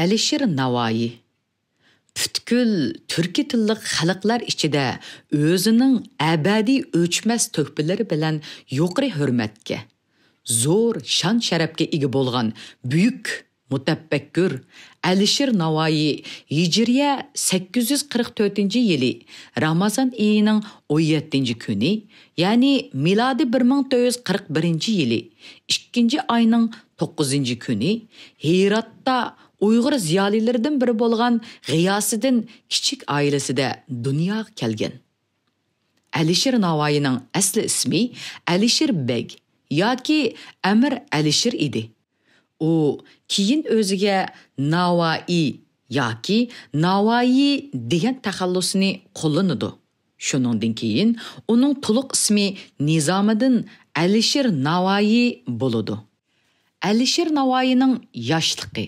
Әлішер Навайи Бүткіл түркі тіллік халықлар ішіде өзінің әбәди өчмәс төкпілері білән юқры хүрмәтке, зор шан шәрәпке игі болған бүйік Mutabbakkur Әлішір Navoiy Hijriya 844 yili Ramazan iyining 17 kuni, ya'ni milodi 1441 yili 2 oyning 9 kuni Heratda ұйғыр зиялилердің бірі болған ғиясидың кішік айлесі де дүнияға келген әлишер науаиның әсілі ісми әлишер бег яки әмір әлішір еді о кейін өзіге науаи яки науаи деген тахаллусыны қолынуды шуныңдан кейін оның толық ісми низамыдың Әлішір науаи болуды Әлішір науаиның яшлықы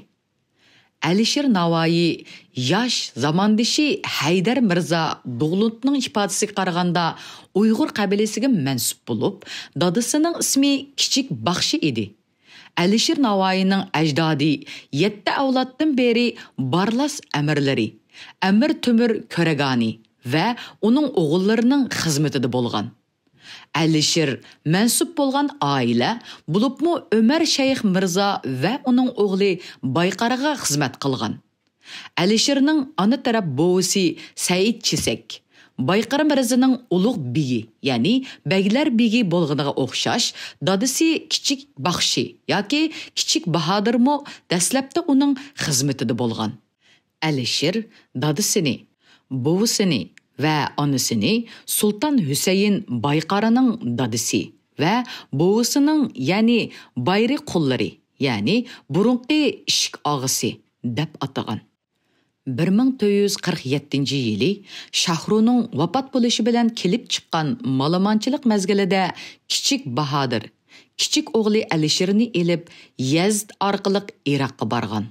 әлішер науаи яш замандиши Хайдар Мирза Дуглунтның ифадасыга қарғанда ұйғыр қабелесігі мәнсіп болып, дадысының ісімі Кичик бақшы еді. әлішер Навайиның әждади етті авлаттан бері Барлас әмірлері әмір Түмір Көрегани вә оның оғылларының хизмәтендә болған әлішер мәнсүп болған бұлып мұ Өмәр Шәйх мұрза вә оның оғлы Байқарыға қызмет қылған. Әлишернең аны тарап боуси сәйіт чесек, Байқар Мирзаның ұлық биги, яни бәгілер биги болғаныға оқшаш, дадысы кичик бақшы, яки кичик Бахадыр мұ дәсләптә оның болған. әлішер дадысыны, боусыны ve anısını Султан Hüseyin байқарының dadısı ve boğusunun yani bayri kulları yani burunki işik ağısı dep 1947 1447 yili Шахруның вапат болышы bilan келіп чыққан маламанчылык мәзгилендә Кичик Баһадир кичик оғли Әлишерни еліп, езд арқылық Иракка барған.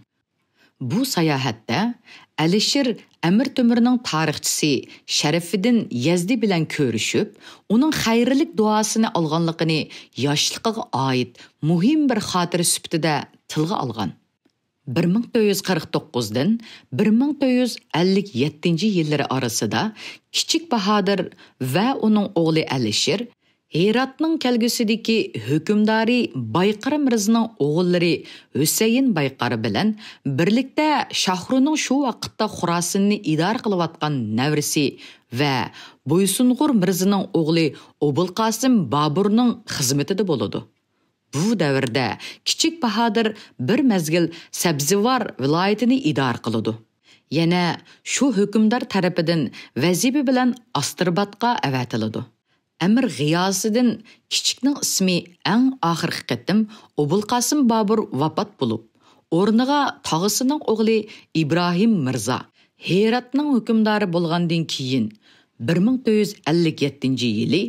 Bu sayohatda Әлішір әмір төмірінің тарихчысы Шәріфідін езді білән көрішіп, оның қайрылік дуасыны алғанлықыны яшлықыға айт мұхим бір қатыры сүптіде тылға алған. 1449-дан 1457 yilları arasida Kichik Bahadır və onun oğlu Əlişir иратның кәлгісідеке хүкімдари байқыр мірзінің оғылыры өсейін байқары білін бірлікті шахруның шу уақытта құрасынны идар қылып атқан нәвірсі вә бойсұнғұр мірзінің оғылы обыл қасым бабурның қызметі де болады бұл дәуірде кішік бахадыр бір мәзгіл сәбзівар вилайетіні идар қылуды Ене шу хүкімдар тарапыдан вәзибі білән астырбатқа әвәтілуды Әмір ғиясыдың кішікнің исми әң ақыр кытым обыл қасым бабыр вапат болып орныға тағысының оглы Ибраһим Мирза Хератның үкімдары болғандан кейін 1457 елы елі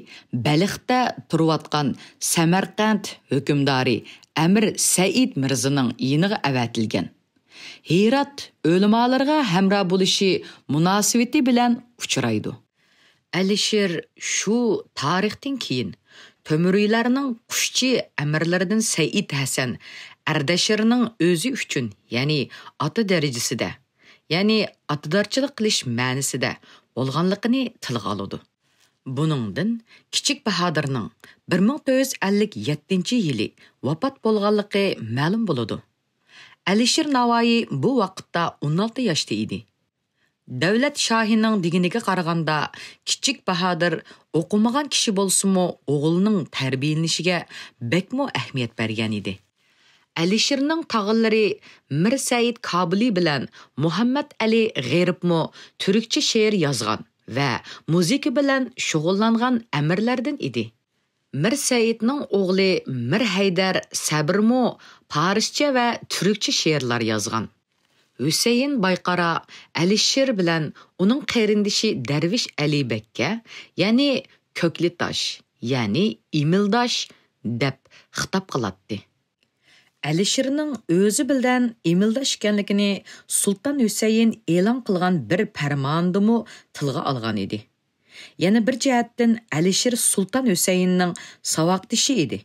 бәліқті тұруатқан сәмәрқәнд үкімдары Әмір Саид Мирзаның иініғі әвәтілген. Хейрат өлімаларға әмірі бұл іші белән учрайды. Әлішер шу тарихтен кейін Төмүрийләрнең кушчи әмірлердің сәйіт әсен Әрдәшернең өзі үшін, яғни аты де, яғни атыдарчылық қылыш мәнісідә болғанлығыны тілға алуды. Бұныңдың Кичік Бахадырның 1457 елі вапат болғанлықы мәлім болуды. Әлішер Навайи бұл вақытта 16 яшты еді. Дәулет Шаһиның дигенеге қарағанда, кичик Баһадыр оқымаған кіші болсымы, оғылының тәрбиеленішіге бәкмо әһмият бәрген иде. Әлишірнің тағыллары Мір Сәйд Кабули білән Мухаммад Әли Ғейріпмо түрікче шеер язған вә музыка білән шұғылланған әмірлердің иде. Мір Сәйднің оғлы Мір Хайдар Сәбірмо парышча вә түрікче шеерлар язған. Hüseyin Bayqara Əlişir bilən onun qərindişi Dərviş Əlibəkə, yəni Köklü daş, yəni İmildaş deyə xitab qılatdı. Әлішірнің өзі білден емілдаш екенлігіне Сұлтан Үсейін елан қылған бір пәрмандымы тылға алған еді. Яны бір жәттін Әлішір Сұлтан Үсейіннің савақтышы еді.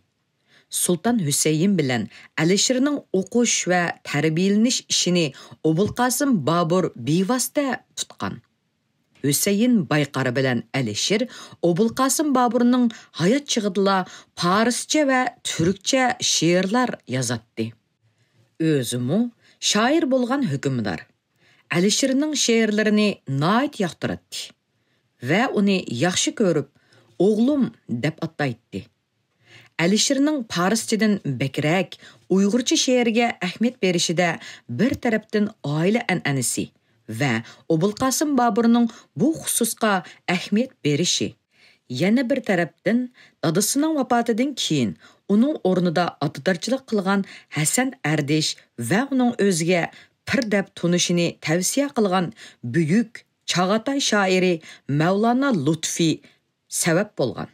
Султан Хүсейін білін әлішірінің оқуш вә тәрбиелініш ішіне Обылқасым Бабур бейвасты тұтқан. Үсейін Байқары білән Әлішер Обылқасым Бабурның хаят чығыдыла парысча вә түрікчә шиырлар язатты. Өзімі шайыр болған хүкімдар. Әлішірінің шиырларыны найт яқтыратты. Вә оны яқшы көріп, оғлым деп аттайтты. Әлішірнің парыстеден бәкірәк, ұйғырчы шеерге әхмет берішіде бір тәрәптін айлы әнәнісі вә қасым Бабырның бұл құсысқа әхмет беріші. Яна бір тәрәптін дадысының вапатыдың кейін оның орнында атытарчылық қылған Хәсән Әрдеш вә оның өзге пір дәп тонышыны тәвсия қылған бүйік Чағатай шаири Мәулана Лутфи сәбәп болған.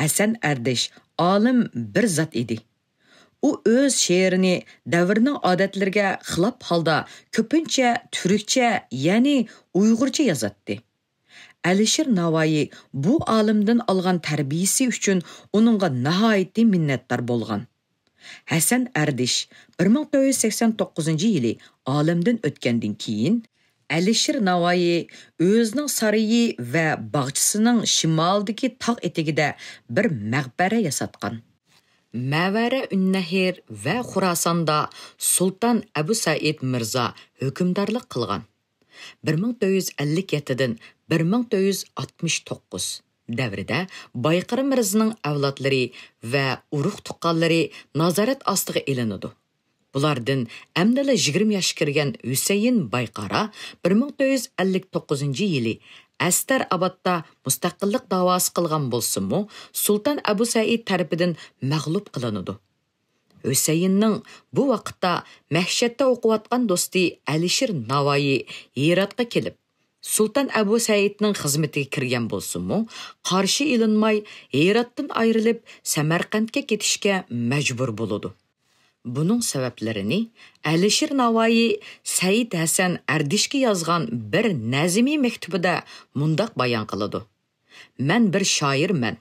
Хәсән Әрдеш Алым бір зат еді. О өз шеріні davrning odatlariga қылап халда ko'pincha turkcha ya'ni uyg'urcha язатты. Әлішір навайы бұ алымдың алған тәрбиесі үшін оныңға нағайты миннеттар болған. Хәсән Әрдіш 1989 елі алымдың өткенден кейін Әлішір Науайы өзінің сарайы вә бағчысының шималдығы тақ етегіде бір мәғбәрі ясатқан. Мәвәрі үннәхер вә Құрасанда Султан Әбу Саид Мұрза өкімдарлық қылған. 1950 ден 1469 дәвірді Байқыры Мұрзының әвлатлары вә ұруқ тұққалары назарет астығы елін ұды. Бұлардың әмділі 20 яш кірген Үсейін Байқара 1959 елі Әстәр абатта мұстақылық давас қылған болсын му, Султан Әбу Саид тәріпідін мәғлұп қылынуды. Үсейіннің бұ вақытта мәхшетті оқуатқан досты Әлішір Навайы Ератқа келіп, Султан Әбу Сәйіднің қызметі кірген болсын му, қаршы илінмай, Ераттың айрылып, Сәмәрқантке кетішке мәжбүр болуды. Bunun səbəblərini Əlişir Navoiy Səid Həsən Ərdişki yazğan bir nəzmi məktubida mundaq bayan qılıdı. Mən bir şairmən.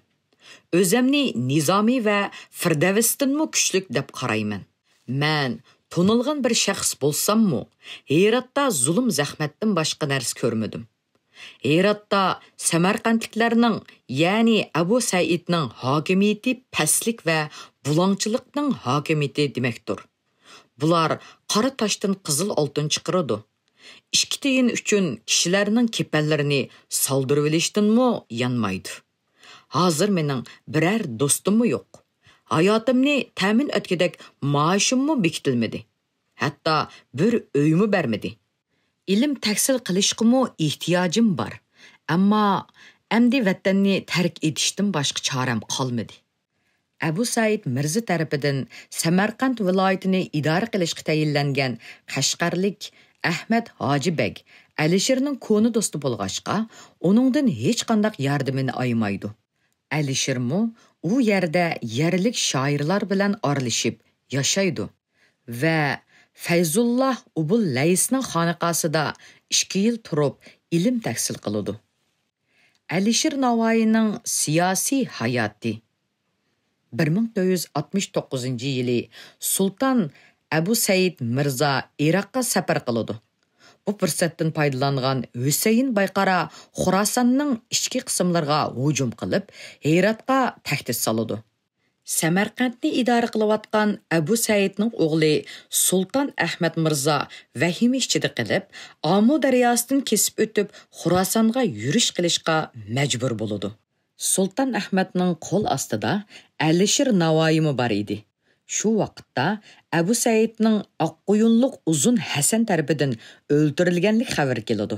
Özəmni Nizami və Firdəvistinmi küçlük deyə qarayman. Mən tonulğan bir şəxs bolsammu, Heyratda zulm zəhmətdən başqa nərs görmədim. Heyratda Səmərqəndliklərinin, yəni Əbu Səidnin hakimiyyəti pəslik və булаңчылыкның hakimiyeti демектур. Bular кары таштан кызыл altın чыгарыды. Ишки üçün үчүн кишилернин кепеллерини салдырып элиштинми янмайды. Hazır mening birer dostum mu yok. Hayatımni təmin ötkidek maaşım mu bikitilmedi. Hatta bir öyümü bermedi. İlim təhsil qilishqimu ihtiyacım var. Ama əmdi vətənni terk etişdim başka çarem kalmadı. Әбу Саид Мирза тарафыдан Самарқанд viloyatini idora qilishga tayinlangan Qashqarlik Ahmad Бәг Әлішернің көні досты болғашқа, оныңдың hech қандақ yordamini аймайды. Әлішер му у yerda yerlik shoirlar bilan арылышып, yashaydi va Fayzullah Ubul Laysning xonaqasida 2 yil turib, ilm tahsil qiladi. Navoiyning siyosiy hayoti 1969 yili Sultan Әбу Said Мұрза Ираққа сапар қылуды. Бұл пұрсаттың пайдаланған Үсейін Байқара Құрасанның ішкі қысымларға hujum қылып, Хейратқа тәхтіс салады. Сәмәрқәндні идары қылуатқан Әбу Сәйітнің оғлы Султан Әхмәт Мұрза вәхим ішчеді қылып, Аму дариясын кесіп өтіп, Хурасанға юріш қылышқа мәжбүр болуды сұлтан әхмәтнің қол астыда әлішір науайымы бар еді шу вақытта әбу сәйітнің аққұйынлық ұзын хәсән тәрбідін өлтірілгенлік қабір келеді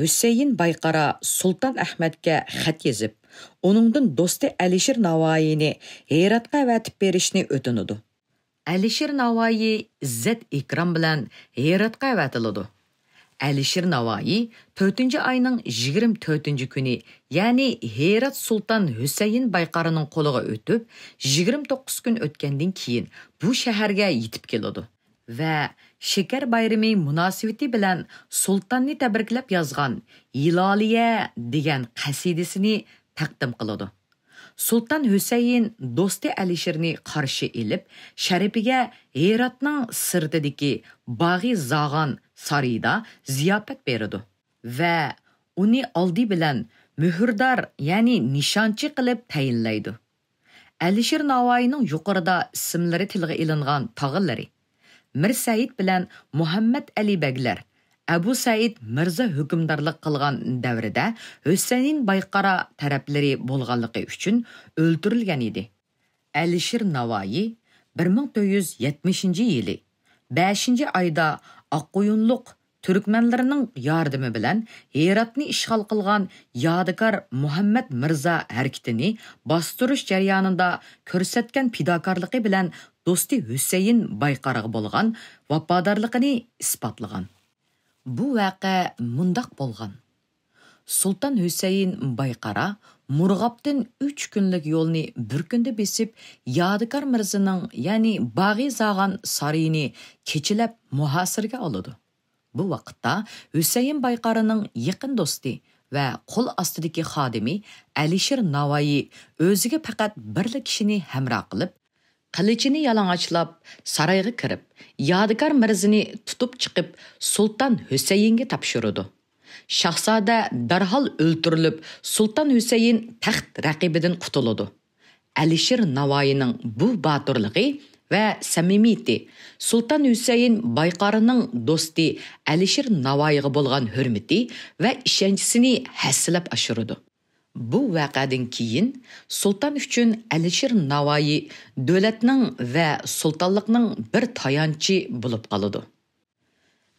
Үсейін байқара сұлтан әхмәтке хат езіп оныңдың досты әлішір науайыны хейратқа вәтіп берішіне өтінеді әлішір науайы зәт икрам білән хейратқа вәтіледі Әлішер Навайи 4 айның 24 күні, яғни Херат Султан Хүсейін байқарының қолыға өтіп, 29 күн өткенден кейін бұл шәһәрге етіп келеді. Вә шекер байрымы мұнасибеті білән Султанны тәбіркілеп жазған «Илалия» деген қасидесіні тәқтім қылады. Султан Хүсейін досты Әлішерні қаршы еліп, шәріпіге Хератның сыртыдекі бағи заған – sariyda ziyofat beradi va uni oldi bilan muhrdar ya'ni nishonchi qilib tayinlaydi alishir navoiyning yuqorida ismlari tilga ilingan tog'illari mir said bilan muhammad ali baglar abu said mirzo hukmdorlik qilgan davrida байқара bayqara taraflari bo'lganligi uchun o'ldirilgan edi alishir 1970 1470 yili 5 oyda Аккоюнлук түрікменлерінің ярдымы білән, Хератны ишгал қылған ядыкар Мухаммед Мирза хәрәкәтене бастырыш җәрәянында көрсеткен пидакарлықы білән досты Хусейн байқарығы болған, вападарлықыны іспатлыған. Бу әқі мұндақ болған. Султан Hüseyin Байқара Мұрғаптың үч күнлік yolni бір күнді бесіп, Ядыкар мұрзының, яғни бағи заған сарыйны кечіліп мұхасырға олуды. Бұл вақытта Hüseyin Байқарының еқін досты вә қол астыдекі хадими әлішір Навайи өзіге пәкәт бірлі кішіні хәмра қылып, қылычыны ашылап, сарайғы кіріп, Ядыкар мұрзыны тұтып чықып, Султан Hüseyinге тапшыруды шахсада дархал өлтүрліп, сұлтан Үсейін тәхт rəqibidən құтылуды. Әлішір Навайының бұл батырлығы вә сәмимиеті Султан Үсейін Байқарының досты Әлішір Навайығы болған хүрміті вә ішәншісіні хәсіліп ашырыды. Бұл вәқәдің кейін Султан үшін Әлішір Навайы дөләтнің вә сұлтанлықның бір таянчы болып қалыды.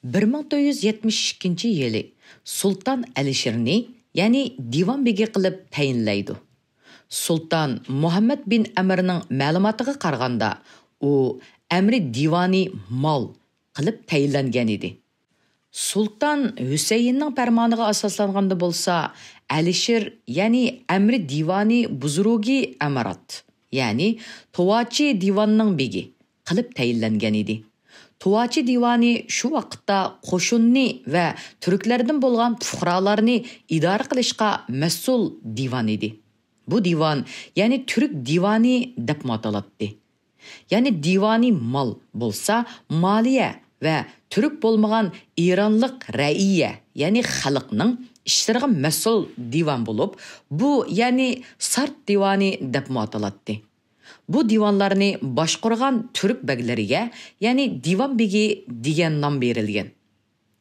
1972 елі Султан әлішіріні, яңи диван беге қылып тәйінләйді. Султан Мухаммед бен әмірінің мәліматығы қарғанда, о, әмірі дивани мал қылып тәйілләнген еді. Султан Үсейіннің пәрманығы асасланғанды болса, әлішір, яңи әмірі дивани бұзыруғи әмірат, яңи туачи диванның беге қылып тәйілләнген еді. Tuvachi divani shu vaqtda qo'shinni va turklardan bo'lgan fuqarolarni idora qilishga mas'ul divan edi. Bu divan, ya'ni turk divani deb ataladi. Ya'ni divani mol bo'lsa, moliya va turk bo'lmagan Ironlik raiya, ya'ni xalqning ishlariga mas'ul divan bo'lib, bu ya'ni sart divani deb ataladi. Бұ диванларыны башқұрған түрік бәгілеріге, яғни диван беге деген нам берілген.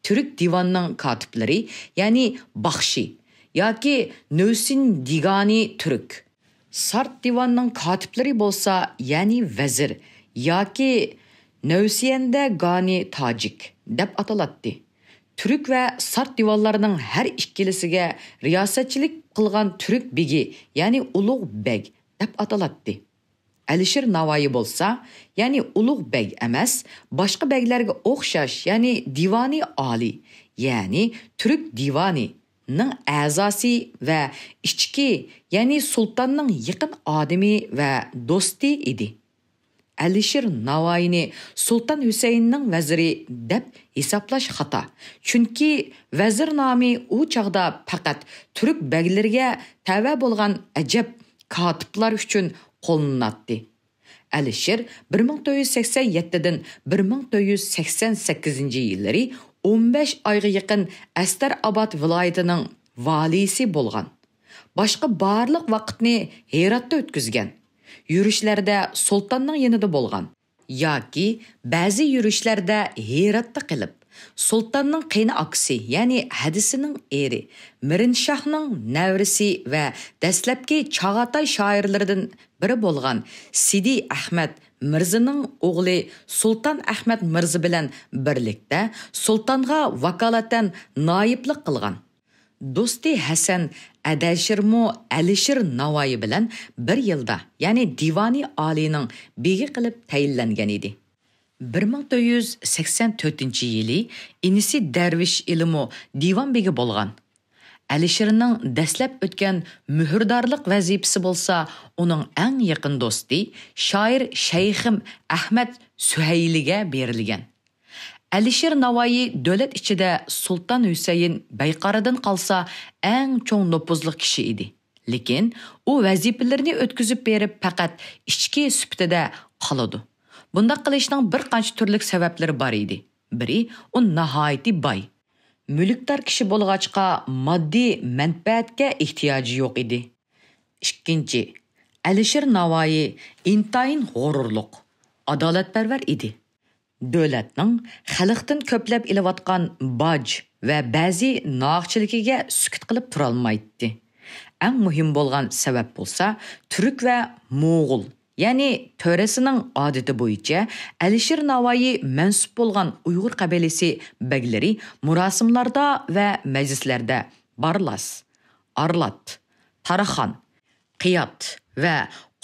Түрік диванның қатыплері, яғни бақши, яки нөсін дигани түрік. Сарт диванның қатыплері болса, яғни вәзір, яки нөсінде Гани таджик, деп аталатты. Түрік вә сарт диванларының әр ішкелісіге риясетчілік қылған түрік беге, яғни ұлық деп аталатты. alisher navoiy bo'lsa ya'ni ulug' beg emas boshqa beglarga o'xshash ya'ni divoniy oliy ya'ni turk divoniy ning a'zosi va ichki ya'ni sultonning yaqin odimi va do'sti edi Әлішір Навайны Султан Хүсейннің вәзірі деп хисаплаш хата. Чүнки вәзір намы у чағда пақат түрік бәгілерге тәвә болған әжеп катыплар үшін qo'llanadi alishir 1987-ден 1988 yillari 15 oyga yaqin astar obod viloyatining valisi bo'lgan boshqa barliq vaqtni heratda o'tkazgan yurishlarda sultonning yanida bo'lgan yoki ba'zi yurishlarda heratda qilib Sultanның qeyni aksi, ya'ni hadisining eri, Mirin Mirinshahning navrisi va dastlabki Chag'atay shoirlaridan biri bo'lgan Sidi Ahmad Mirzining o'g'li Sultan Ahmad Mirzi bilan birlikda sultonga vakolatan noiblik qilgan. Do'sti Hasan Adashirmo Alishir Navoiy bilan bir yilda, ya'ni Divani Olining begi qilib tayinlangan edi. 1984 yili inisi Derviş ilimo divan begi bolgan. Әлішірінің дәсләп өткен мүхірдарлық вәзипсі болса, оның әң яқын досты шайыр Шәйхім Әхмәт Сүхейліге берілген. Әлішір Навайи дөлет ішіде Султан Үсейін байқарадан қалса әң чоң нопузлық кіші еді. Лекен, о вәзипілеріні өткізіп беріп пәкәт ішкі сүптеде қалады. Bundaq qilishning bir qancha turli sabablari bor edi. Biri, u nihoyatda boy. Mulkdor kishi bo'lg'achqa moddiy manfaatga ehtiyoji yo'q edi. Ikkinchi, Alisher Navoiy intayin g'ururliq, adolatparvar edi. Dövlətnin xalqdan köpləb iləvatqan baj və bəzi naqçılıqıga sükut qılıb turalmaydı. Ən mühim bolğan səbəb bolsa, türk və moğul Яни төресінің адеті бойынша Әлішер Навайи мәнсіп болған ұйғыр қабелесі бәгілері мұрасымларда вә мәжіслерді барлас, арлат, тарахан, қият вә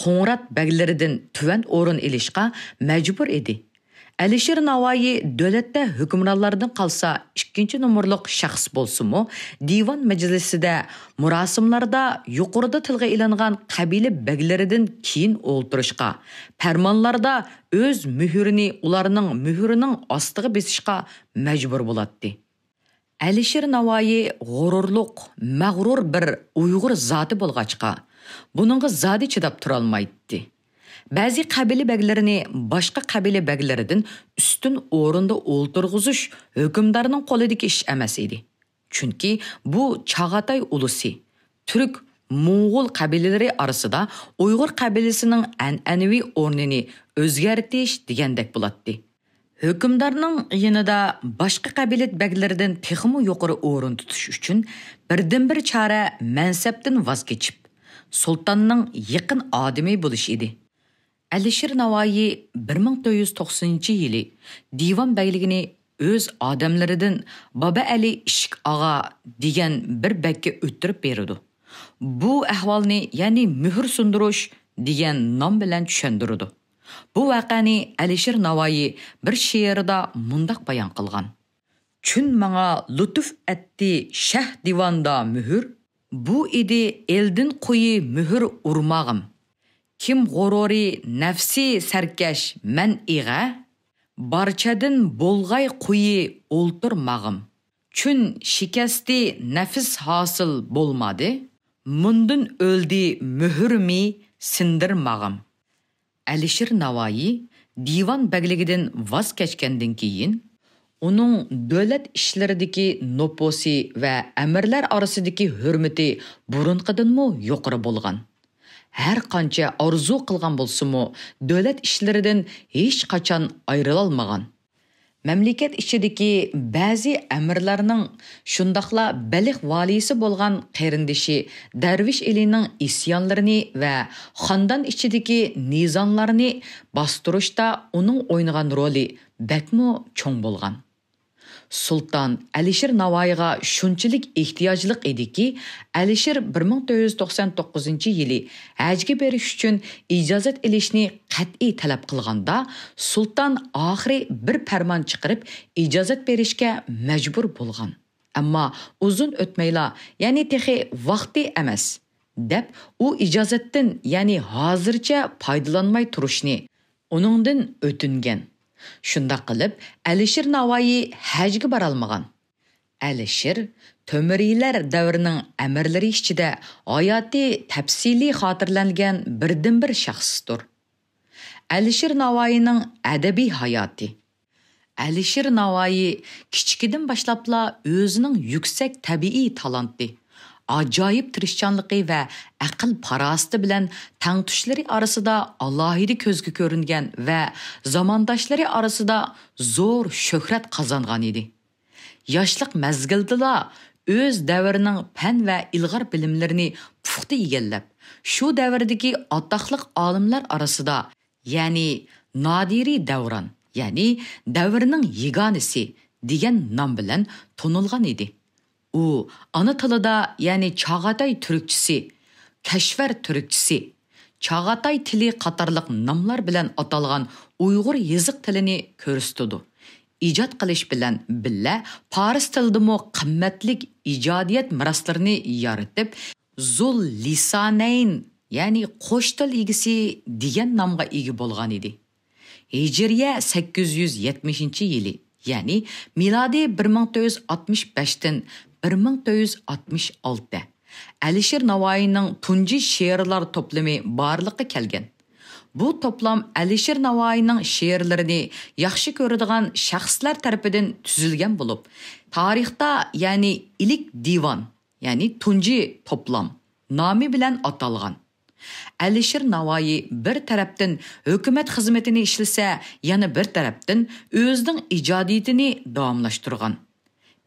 қоңырат бәгілерден түвән орын елішқа мәжбүр еді. Әлішер Навайи дөлетті хөкүмранлардан қалса 2 номерлык болсы болсымы, диван де мұрасымларда юқырды тілгі иланған қабилі бәгілердің кейін олтырышқа, пәрманларда өз мүхіріні, оларының мүхірінің астығы бесішқа мәҗбүр боладды. Әлішер Навайи горурлык, мәгърур бір ұйғыр заты болғачқа, бұныңғы зады тұралмайды. Бәзі қабілі бәгілеріне башқа қабілі бәгілердің үстін орында олтырғызыш өкімдарының қолыдық іш әмәс еді. Чүнки бұ Чағатай ұлысы, түрік, моңғол қабилелері арасында ұйғыр қабілесінің ән-әневи орныны дегендек болады. Hükümdarının yanında başka kabiliyet bəglərdən texmi yuqarı орын tutuş үшін бірден бір чара mənsəbdən vaz keçib sultanның еқін adımı болыш еді Әлішер Навайи 1990 елі диван бәйлігіне өз адамларыдың Баба Әли ішік аға деген бір бәкке өттіріп беруді. Бұл әхвалны, яғни мүхір сұндыруш деген нам білән түшендіруді. Бұл вақаны Әлішер Навайи бір шиырда мұндақ баян қылған. Чүн маңа лүтүф әтті шәх диванда мүхір, бұ иді елдің қойы мүхір ұрмағым. Кім ғорори нәфси сәркәш мән иға, барчадын болғай құйы олтырмағым. Чүн шикәсті нәфіс хасыл болмады, мұндын өлді мүхірмі сындырмағым. Әлішір Навайи диван бәгілігіден ваз кәчкенден кейін, оның дөләт ішілердікі нопоси вә әмірлер арасыдікі хүрміті бұрынқыдың мұ болған әр қанча арзу қылған болсымы, дөлет ішілерден еш қачан айрыл алмаған. Мәмлекет ішідеки бәзі әмірлерінің шындақла бәлік валисы болған қеріндіші дәрвиш елінің исянларыны вә хандан ішідеки низанларыны бастырышта оның ойнаған роли бәкмі чоң болған. Sultan Əlişir Navoiyga shunchalik ehtiyojliq ediki, Əlişir 1499 yili hajga berish uchun ijozat olishni qat'iy talab qilganda, Sultan oxiri bir farmon chiqarib, ijozat berishga majbur bo'lgan. Ammo uzun o'tmayla, ya'ni texi vaqti emas, deb u ijozatdan, ya'ni hozircha foydalanmay turishni, uningdan o'tingan. Шында қылып, Әлішер Навайи бар баралмаған. Әлішер төмірейлер дәуірінің әмірлері ішчіде аяты тәпсилі қатырләнген бірден бір шәқсістұр. Әлішер Навайының әдеби хаяты. Әлішер Навайи кичкеден башлапла өзінің юксәк табиғи талантты. ajoyib tirishchanligi va aql parosti bilan tangtushlari orasida alohida ko'zga ko'ringan va zamondoshlari orasida zo'r shuhrat qozongan edi yoshlik mazgildila o'z davrining fan va ilg'or bilimlarini puxta egallab shu davrdagi atoqliq olimlar orasida ya'ni nodiriy davron ya'ni davrning yegonasi degan nom bilan tunilgan edi u ona tilida ya'ni chag'atay turkchisi kashvar turkchisi chag'atay tili qatorliq nomlar bilan atalgan uyg'ur yiziq tilini ko'rsatadi ijod qilish bilan billa Paris tilidimi qimmatlik ijodiyat miroslarini yaratib zul lisanayn ya'ni qo'sh til egisi degan nomga ega bo'lgan edi hijriya 870 yili ya'ni milodiy 1465 dan 1966. Әлішер Навайының тұнжи шеерлар топлымы барлықы келген. Бұл топлам Әлішер Навайының шеерлеріні яқшы көрідіған шәқсілер тәрпіден түзілген болып, тарихта, яғни илік диван, яғни тұнжи топлам, намы білән аталған. Әлішер навайы бір тараптан үкімет қызметіне ішілсе, яны бір тараптан өздің ижадиетіні давамлаштырған.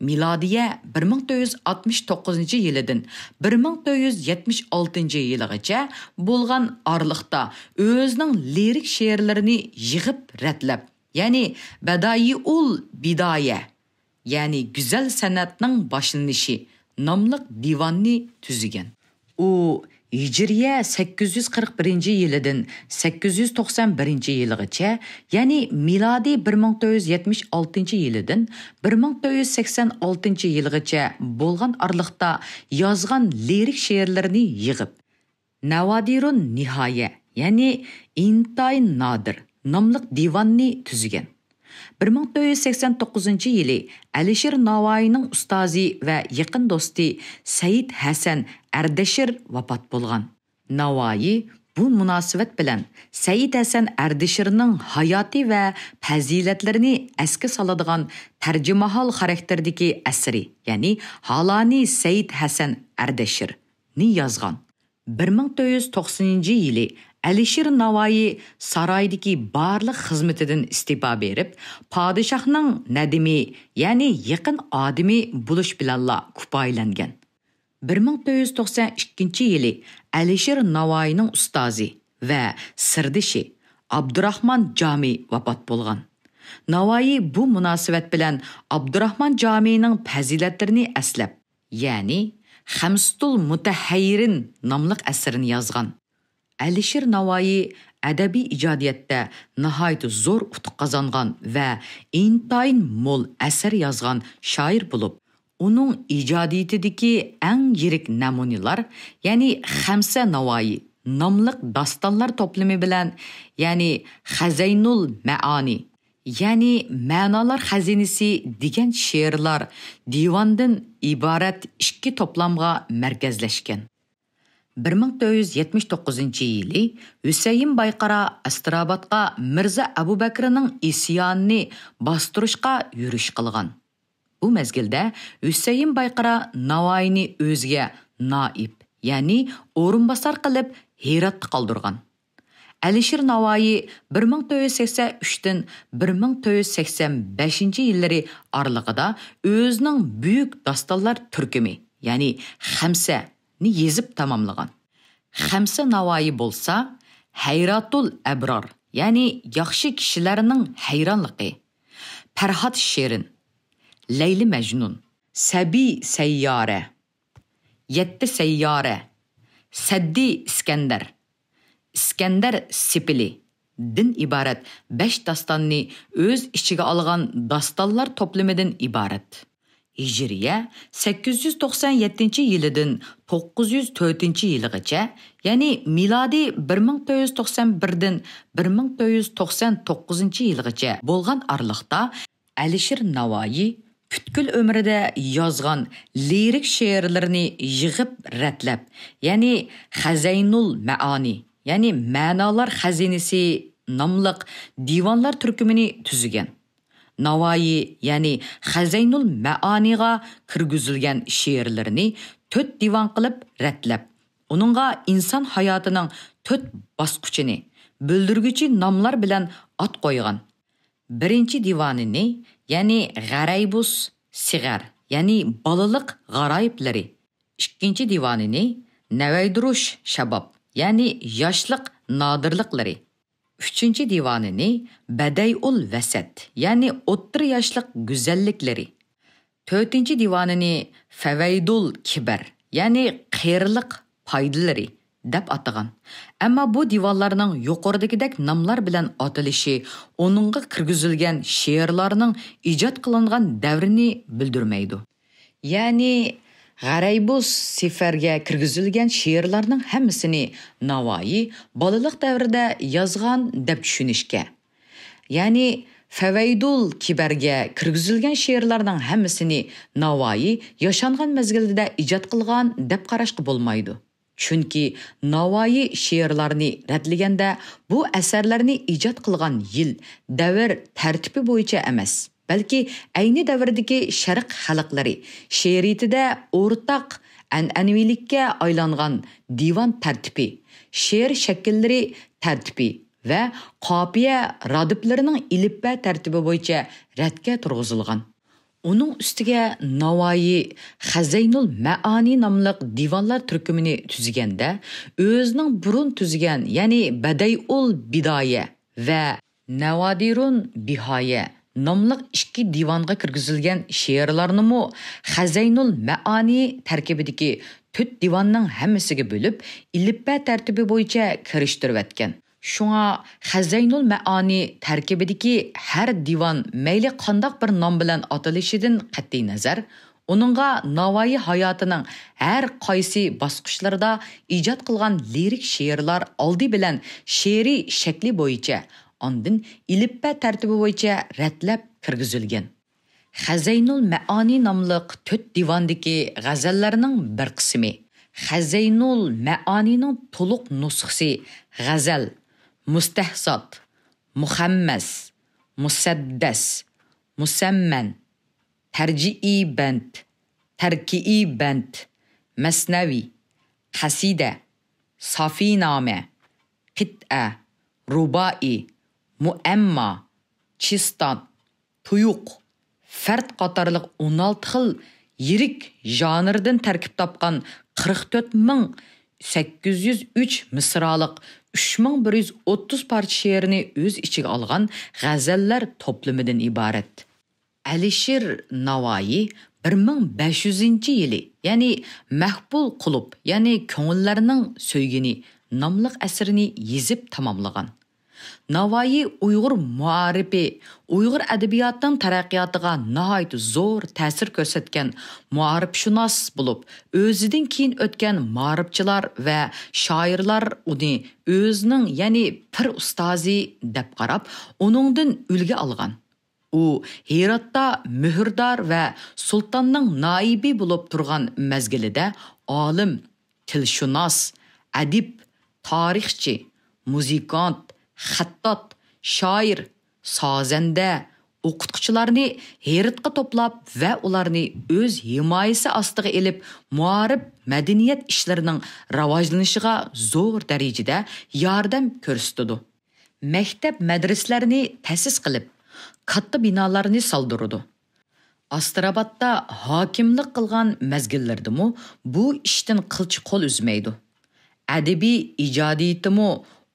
milodiya 1469 yilidan 1476 yiligacha bo'lgan orliqda o'zining lirik she'rlarini yig'ib ratlab, ya'ni Badai ul bidaye, ya'ni go'zal san'atning boshlanishi nomli divonni tuzigan. U Hijriya 841 yilidan 891 yilgacha, ya'ni miladi 1476 yilidan 1486 yilgacha bo'lgan oraliqda yozgan lirik she'rlarini yig'ib, Navadirun nihoya, ya'ni intayin nodir nomliq divanni tuzgan. bir ming to'rt yuz sakson to'qqizinchi yili alisher navoiyning ustozi va yaqin do'sti said hasan ardashir vafot bo'lgan navoiy bu munosabat bilan said hasan ardishirning hayoti va fazilatlarini esga soladigan tarjimahol xarakterdagi asri ya'ni haloni said hasan ardashir ni yozgan 1490 yili Әлишер Наваи сарайдагы барлык хизмәтедән истибә берип, падишаһның надими, ягъни якын адими булыш беләнла купайланган. 1992 елы Әлишер Наваиның устазы ва сырдиши Абдурахман Джами вафат булган. Navoiy bu munosabat bilan Abdurahmon Jamining fazilatlarini aslab, ya'ni Hamstul Mutahayrin nomli asrini yozgan. Әлишер Navoiy әдәби иҗадиятта ниһайәт зур утык казанган ва интайн мол әсәр язган шаир булып, уның иҗадиятидәге иң йирик намунелар, ягъни Хамса Navoiy nomliq dastanlar to'plami bilan, ya'ni Xazaynul Maani, ya'ni ma'nolar xazinasi degan she'rlar divandan iborat ikki to'plamga markazlashgan. 1979 жылы Үсейін Байқара Астырабатқа Мірза Абубәкірінің исиянны бастырышқа үріш қылған. Бұ мәзгілді Үсейін Байқара Науайны өзге наип, яни орынбасар қылып хейратты қалдырған. Әлішір Науайы 1985 1485 иллері арлығыда өзінің бүйік дасталар түркімі, яни хәмсә ни езіп тамамлаған хәмсі науайы болса хайратул әбрар яғни яхшы кішілерінің хайранлығы пәрхат шерин ләйлі мәжнун сәби сәйяре етті сәйяре сәдди іскәндәр іскәндәр сипили din ibarət 5 dastanını öz içigə alğan dastanlar toplumundan ibarət. hijriya 897 yilidan 904 yilgacha ya'ni milodiy 1491 dan 1499 yilgacha bo'lgan oraliqda alishir navoiy бүткіл өмірде язған лирик шеерлеріні жығып рәтләп, яғни хазайнул мәани, яғни мәналар хазинесі намлық диванлар түркіміні түзіген. navoiy ya'ni hazaynul maoniga kirgizilgan she'rlarni to'rt divan qilib ratlab uningga inson hayotining to'rt bosqichini bildirguchi nomlar bilan ot qo'ygan birinchi divanini ya'ni g'araybus sig'ar ya'ni bolalik g'aroyiblari ikkinchi divanini navaydurush shabob ya'ni yoshliq nodirliqlari Üçüncü divanini Bedeyul Veset yani o'ttir yoshlik go'zalliklari. To'rtinchi divanini Feveydul Kiber yani qiyirliq foydalari deb atagan. Ammo bu divanlarning yuqoridagidek nomlar bilan otilishi uningga kirgizilgan she'rlarning ijod qilingan davrini bildirmaydi. Ya'ni g'araybuz sefarga kirgizilgan she'rlarning hammasini navoiy bolalik davrida yozgan deb tushunishga ya'ni favaydul kibarga kirgizilgan she'rlarning hammasini navoiy yashangan mezgilida ijod qilgan deb qarashga bo'lmaydi chunki navoiy she'rlarni radlaganda bu asarlarni ijod qilgan yil davr tartibi bo'yicha emas balki ayni davrdagi sharq xalqlari she'riyatida o'rtaq an'anaviylikka aylangan divan tartibi she'r shakllari tartibi va qopiya rodiblarining ilibba tartibi bo'yicha radga turg'izilgan uning ustiga navoiy hazaynul maani nomli divonlar turkumini tuzganda o'zining burun tuzgan ya'ni badayul bidoya va navadirun bihoya nomliq ikki divonga kirgizilgan she'rlarnimi hazaynul maani tarkibidagi to'rt divonning hammasiga bo'lib illibba tartibi bo'yicha kirishtirvatgan shunga hazaynul maani tarkibidagi har divon mayli qandoq bir nom bilan otilishidan qat'iy nazar Оныңға navoiy hayotining har qaysi bosqichlarida ijod qilgan lirik she'rlar oldi bilan she'riy shakli bo'yicha ondan ilippa tartibi bo'yicha ratlab kirgizilgan hazaynul maoni nomliq to'rt divondagi g'azallarning bir qismi hazaynul maonining to'liq nusxasi g'azal mustahsot muhammas musaddas musamman tarjii band tarkii band masnaviy qasida safiynoma qit'a rubai муәмма чистан, тұйық фәрт қатарлық 16 қыл ерік жанрдың тәркіп тапқан 44 мың 803 мисралық 3130 парт шееріні өз ішіге алған ғәзәлләр топлымыдан ибарет. Әлишер Навайи 1500 yili, ya'ni мәхбул құлып, ya'ni ko'ngillarning сөйгені намлық әсіріні езіп тамамлыған. navoiy uyg'ur muaribi uyg'ur adabiyotining taraqqiyotiga nihoyat zo'r ta'sir ko'rsatgan muaribshunos bo'lib o'zidan keyin o'tgan muaribchilar va shoirlar uni o'zining ya'ni pir ustozi deb qarab uningdan ulga olgan u heratda muhrdor va sultonning noibi bo'lib turgan mazgilida olim tilshunos adib tarixchi muzikant xattot shoir sozanda o'qituvchilarni heritqa to'plab va ularni o'z himoyasi ostiga ilib muarib madaniyat ishlarining rivojlanishiga zo'r darajada yordam ko'rsatdi maktab madraslarni ta'sis qilib katta binolarni soldiradi Astrabadda hokimlik qilgan mazgillardimu bu ishdan qilchi qo'l uzmaydi. Adabiy ijodiyatimi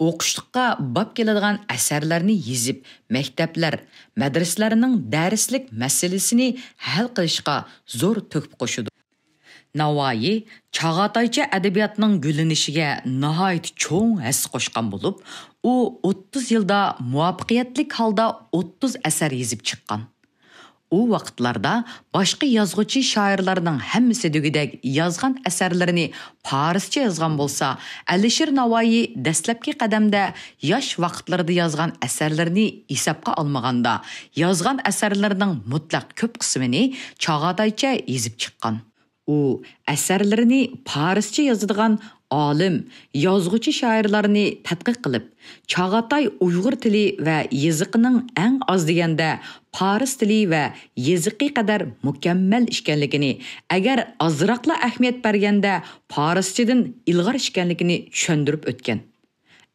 o'qishliqqa bob keladigan asarlarni yezib maktablar madrasalarning darslik masalasini hal qilishga zo'r to'kib qo'shdi navoiy chag'ataycha adabiyotning gulinishiga nihoyat cho'ng hissa qo'shgan bo'lib u 30 yilda muvaffaqiyatli holda 30 asar yezib chiqqan u vaqtlarda boshqa yozuvchi shoirlarning hammasi degidek yozgan asarlarini farischa yozgan bo'lsa alisher navoiy dastlabki qadamda yosh vaqtlarida yozgan asarlarini hisobga olmaganda yozgan asarlarining mutlaq ko'p qismini chog'ataycha yezib chiqqan u asarlarini farischa yozadigan olim yozg'uchi shoirlarni tadqiq qilib chog'atay uyg'ur tili va yeziqining ang oz deganda Paris tili va yeziqi qadar mukammal ishkanligini, agar azroqla ahamiyat berganda Parischadan ilg'or ishkanligini tushundirib o'tgan.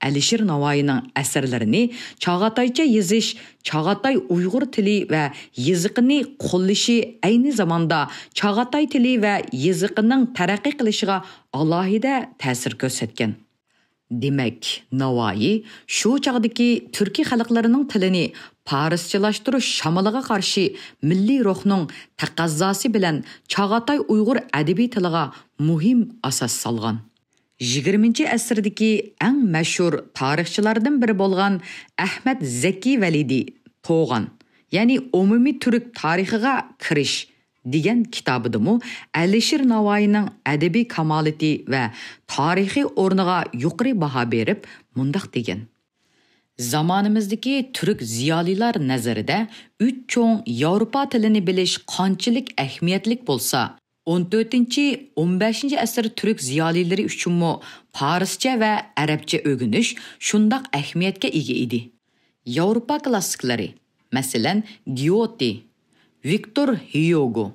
Әлішер Науайының әсірлеріне Чағатайча езіш, Чағатай ұйғыр тілі вә езіқіне құлыши әйні заманда Чағатай тілі вә езіқінің тәрәқи қылышыға Аллахиді тәсір көрсеткен. Демек, Науайи шу чағдыки түркі қалықларының тіліні парысчылаштыру шамалыға қаршы милли рухның тәққаззасы білән Чағатай ұйғыр әдеби тіліға мұхим асас салған. 20 asrdagi eng mashhur tarixchilardan biri bo'lgan Ahmad Zaki Validi to'g'an, ya'ni umumiy turk tarixiga kirish degan mu Alishir Navoiyning adabiy kamolati va tarixiy o'rniga yuqori baho berib, mundaq degan. Zamanimizdagi turk ziyolilar nazarida uch cho'ng Yevropa tilini bilish qanchalik ahamiyatli bo'lsa, 14-15 əsr türk ziyoliləri üçünmü farischa və ərəbcə öyrəniş şundaq əhmiyyətə ega idi. Avropa klassikləri, məsələn, Giotti, Viktor Hugo,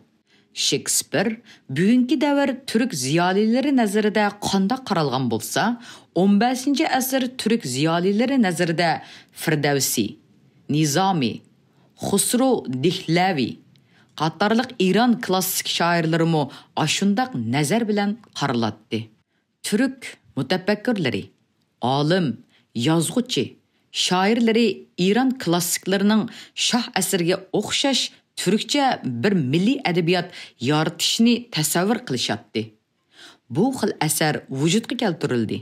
Shakespeare bugungi davr türk ziyolilari nazarida qandoq qaralgan bo'lsa, 15 asr türk ziyolilari nazarida Firdavsi, Nizomi, Xusro Dihlavi qatorliq Iran klassik shoirlarimi ashundaq nazar bilan qaralatdi. Turk mutafakkirlari, olim, yozuvchi, shoirlari Iran klassiklarining shoh asriga o'xshash turkcha bir milliy adabiyot yaratishni tasavvur qilishatdi. Bu xil asar vujudga keltirildi.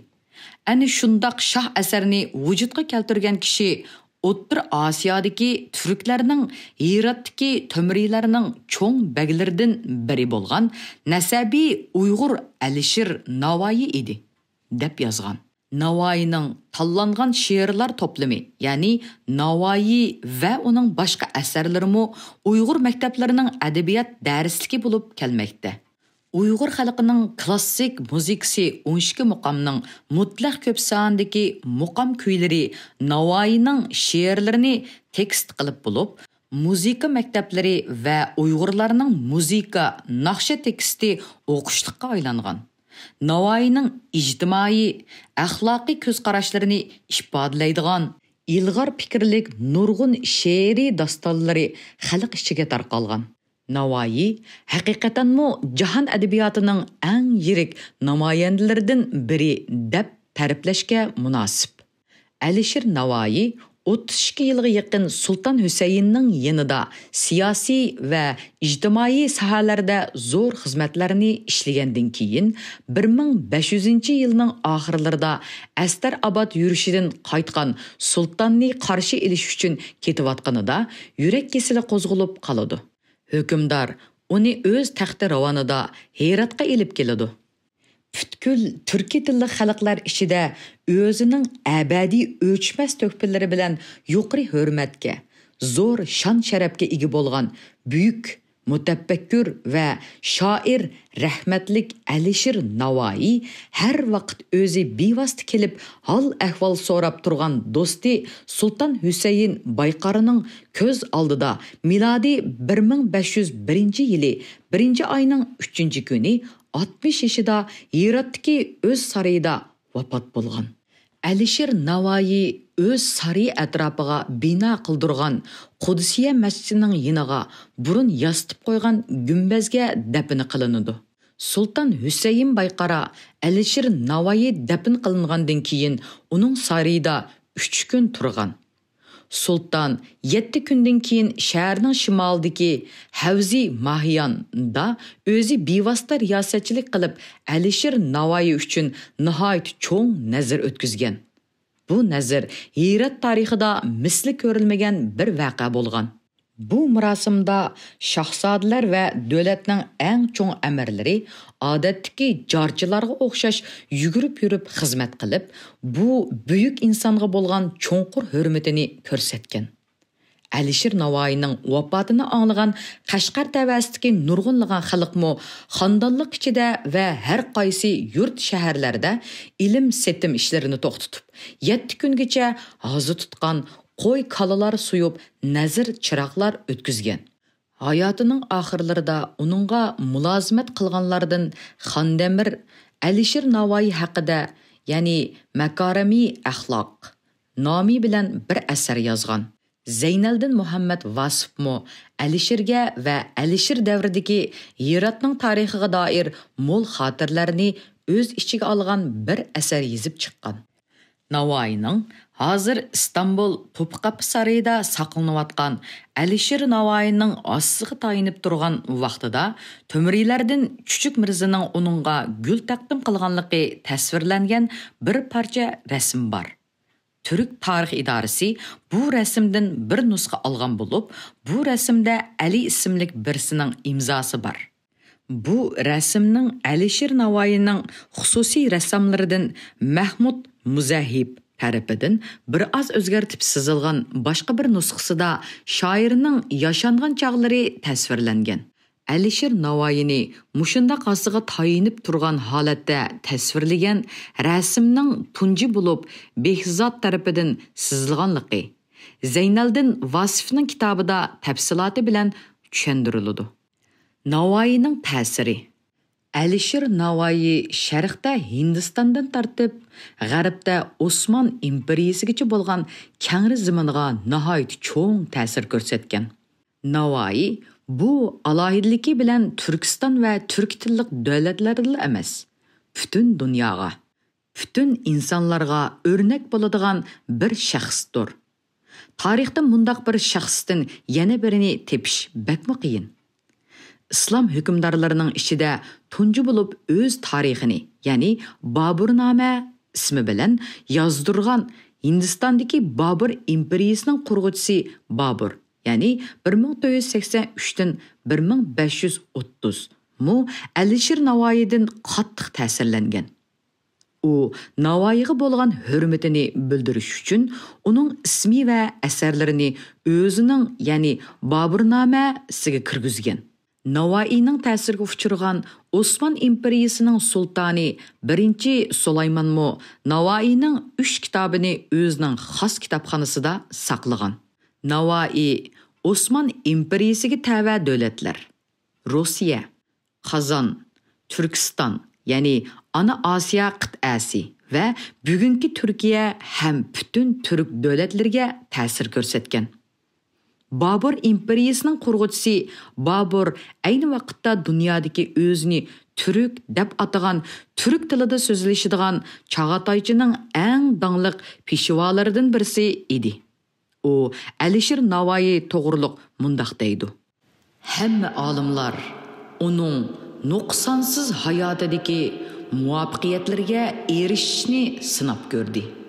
Әні шундақ шах әсәріні вujudға келтірген кіші O'ttir Asiyodagi turklarning Heratdagi tömrilarning cho'ng baglaridan biri bo'lgan nasabiy Uyg'ur Alishir Navoiy edi, deb yozgan. Navoiyning tanlangan she'rlar to'plami, ya'ni Navoiy va uning boshqa asarlari mu Uyg'ur maktablarining adabiyot darsligi bo'lib kelmoqda. Uyghur xalqining klassik muzikasi 12 muqamning mutlaq ko'p sondagi muqam kuylari Navoiyning she'rlarini tekst qilib bo'lib, muzika maktablari va Uyg'urlarning muzika naqsha teksti o'qishlikqa aylangan. Navoiyning ijtimoiy, axloqiy ko'z qarashlarini ifodalaydigan ilg'or fikrlik nurg'un she'riy dastonlari xalq ichiga tarqalgan. navoiy haqiqatanmu jahon adabiyotining eng yirik namoyandalaridan biri deb ta'riflashga munosib alishir navoiy 32 yilga yaqin Sultan Hüseyinning yanında siyasi va ijtimoiy sohalarda zo'r xizmatlarni ishlagandan keyin 1500-yilning oxirlarida Astar obod yurishidan qaytgan sultonni qarshi ilish uchun ketayotganida yurak kesili qo'zg'ilib qoladi. Hökümdar uni o'z taxti ravonida Heratga elib keladi. Бүткіл түркі тілі халықлар ішіде өзінің әбәди өчмәс төкпілері білән юқри хөрмәтке, zor шан шәрәпке игі болған, бүйік mutafakkur və şair rəhmətlik Əlişir Navai hər vaqt özü bivast kelib hal-əhval so'rab turğan do'sti sulton husayn bayqarining ko'z oldida miladi 1501 ci ili 1 ci ayının 3 günü 60 yoshida yiratdiki o'z sarayida vapat bo'lgan әлішер науаи өз сари әтрапыға бина қылдырған құдысия мәсжидінің еніға бұрын ястып қойған гүмбәзге дәпіні қылынуды. сұлтан Хүсейін байқара әлішер науаи дәпін қылынғандан кейін оның сарийда үш күн тұрған Sultan 7 күндән keyin шәһәрнең шималдагы Havzi Махиянда өзі биваста риясәтчилек кылып, Әлишер Навайи өчен ниһайт чоң нәзер өткізген. Bu нәзер Ират тарихында misli көрілмеген bir вақа болған. Bu мұрасымда шахсадылар вә дөләтнең әң чоң әмірләре odatdagi jorchilarga o'xshash yugurib yurib xizmat qilib, bu buyuk insonga bo'lgan cho'nqur hurmatini ko'rsatgan. alisher navoiyning vafotini anglagan qashqar тәвәстікі нұрғынлыған халықмы хандаллық ішіде вә әр қайсы юрт шәһәрләрдә илім сетім ішлеріні тоқтытып, етті күнгече азы тұтқан қой қалалар сұйып, нәзір чырақлар өткізген. hayotining oxirlarida uningga mulozimat qilganlardan xondamir alisher navoiy haqida ya'ni makorami axloq nomi bilan bir asar yozgan Зәйнәлдин muhammad Васыпмы alisherga va alisher davridagi Йиратның тарихыга doir мул xotirlarni o'z ichiga olgan bir asar язып chiqqan науаиның азыр ыстанбұл топкапы сарайда сақылынып аткан әлишер науаиның ассығы тайынып тұрған вақтыда төмірейлерден чүчүк мырзының оныңға гүл тәқдім қылғанлықы тәсвірләнген бір парча рәсім бар түрік тарих Идарысы бұл рәсімдің бір нұсқа алған болып бұл рәсімді әли ісімлік бірсінің имзасы бар Бұ рәсімнің Әлішер Науайының құсуси рәссамлардан Мәхмуд muzahib harapidan bir oz o'zgartib sizilgan boshqa bir nusxasida shoirning yashangan chog'lari tasvirlangan alisher Навайыны mushunda қасыға tayinib turgan holatda тәсвірлеген rasmning тұнжы bo'lib behzod тарапыдың sizilganligi Зәйналдың Васифның kitobida tafsiloti bilan түшендірілуді. navoiyning ta'siri Әлішір Навайи шәріқті Хиндистандан тартып, ғәріпті Осман империясы кечі болған кәңірі зымынға нахайт чоң тәсір көрсеткен. Навайи bu alohidligi bilan Turkiston va turk tilliq davlatlarida emas, butun dunyoga, butun insonlarga o'rnak bo'ladigan bir shaxsdir. Tarixda mundaq bir shaxsdan yana birini tepish bakmi qiyin? islom hukmdorlarining ichida tunji bo'lib o'z tarixini ya'ni boburnoma ismi bilan yozdirgan hindistondagi Babur imperiyasining qurg'uvchisi Babur, ya'ni 1483-dan 1530 mu alishir navoiydan qattiq ta'sirlangan u navoiyga bo'lgan hurmatini bildirish uchun uning ismi va asarlarini o'zining ya'ni boburnoma isiga kirgizgan Навайының тәсірге ұшырған Осман империясының сұлтаны бірінші Сулайман мо Навайының үш кітабыны өзінің хас кітапханасында сақлыған. Наваи Осман империясіге тәвә дөлетлер. Русия, Қазан, Түркістан, яғни Ана Асия қытәсі вә бүгінгі Түркия һәм бүтін түрік дөлетлерге тәсір көрсеткен. Бабыр империясының құрғытсы, Бабыр әйні уақытта dunyodagi өзіні Түрік деп атаған түрік тіліде сөзлешідіған Чағатайчының әң даңлық пешуалардың бірсі еді. О, Әлішір Навайы тоғырлық мұндақ дейді. Хәмі алымлар оның нұқсансыз хаятыдекі муапқиетлерге ерішіні сынап көрді.